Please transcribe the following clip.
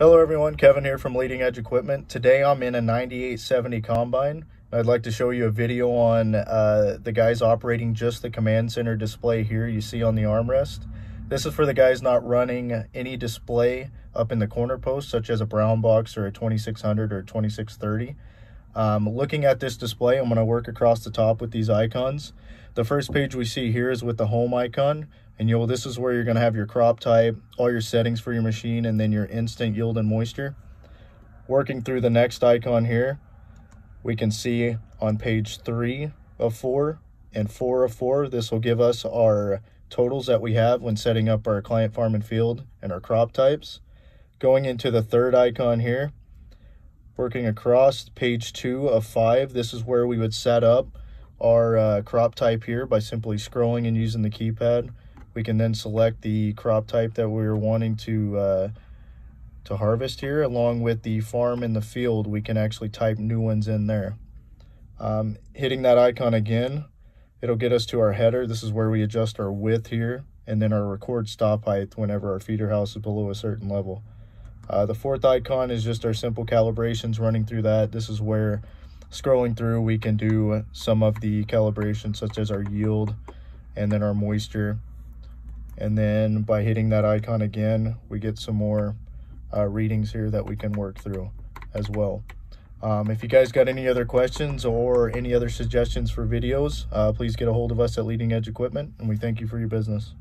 Hello everyone, Kevin here from Leading Edge Equipment. Today I'm in a 9870 Combine. I'd like to show you a video on uh, the guys operating just the command center display here you see on the armrest. This is for the guys not running any display up in the corner post, such as a brown box or a 2600 or 2630. Um, looking at this display, I'm going to work across the top with these icons. The first page we see here is with the home icon. And you'll, this is where you're going to have your crop type, all your settings for your machine, and then your instant yield and moisture. Working through the next icon here, we can see on page 3 of 4 and 4 of 4, this will give us our totals that we have when setting up our client farm and field and our crop types. Going into the third icon here, Working across page two of five, this is where we would set up our uh, crop type here by simply scrolling and using the keypad. We can then select the crop type that we're wanting to uh, to harvest here along with the farm and the field we can actually type new ones in there um, hitting that icon again it'll get us to our header this is where we adjust our width here and then our record stop height whenever our feeder house is below a certain level uh, the fourth icon is just our simple calibrations running through that. This is where scrolling through we can do some of the calibrations such as our yield and then our moisture. And then by hitting that icon again, we get some more uh, readings here that we can work through as well. Um, if you guys got any other questions or any other suggestions for videos, uh, please get a hold of us at Leading Edge Equipment, and we thank you for your business.